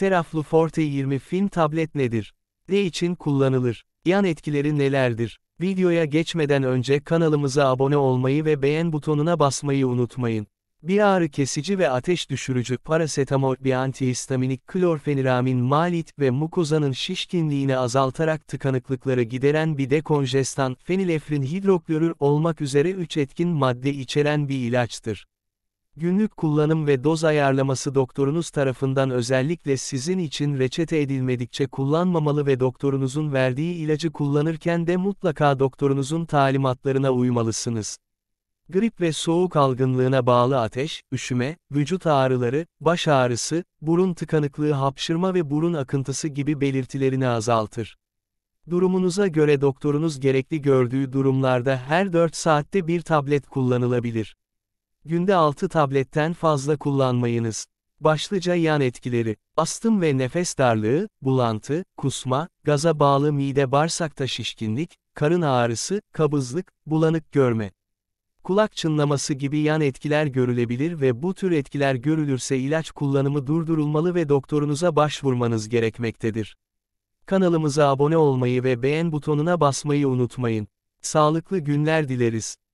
Teraflu Forte 20 film tablet nedir? Ne için kullanılır? Yan etkileri nelerdir? Videoya geçmeden önce kanalımıza abone olmayı ve beğen butonuna basmayı unutmayın. Bir ağrı kesici ve ateş düşürücü parasetamol bir antihistaminik klorfeniramin malit ve mukozanın şişkinliğini azaltarak tıkanıklıkları gideren bir dekonjestan fenilefrin hidroklorür olmak üzere 3 etkin madde içeren bir ilaçtır. Günlük kullanım ve doz ayarlaması doktorunuz tarafından özellikle sizin için reçete edilmedikçe kullanmamalı ve doktorunuzun verdiği ilacı kullanırken de mutlaka doktorunuzun talimatlarına uymalısınız. Grip ve soğuk algınlığına bağlı ateş, üşüme, vücut ağrıları, baş ağrısı, burun tıkanıklığı hapşırma ve burun akıntısı gibi belirtilerini azaltır. Durumunuza göre doktorunuz gerekli gördüğü durumlarda her 4 saatte bir tablet kullanılabilir. Günde 6 tabletten fazla kullanmayınız. Başlıca yan etkileri, astım ve nefes darlığı, bulantı, kusma, gaza bağlı mide bağırsakta şişkinlik, karın ağrısı, kabızlık, bulanık görme. Kulak çınlaması gibi yan etkiler görülebilir ve bu tür etkiler görülürse ilaç kullanımı durdurulmalı ve doktorunuza başvurmanız gerekmektedir. Kanalımıza abone olmayı ve beğen butonuna basmayı unutmayın. Sağlıklı günler dileriz.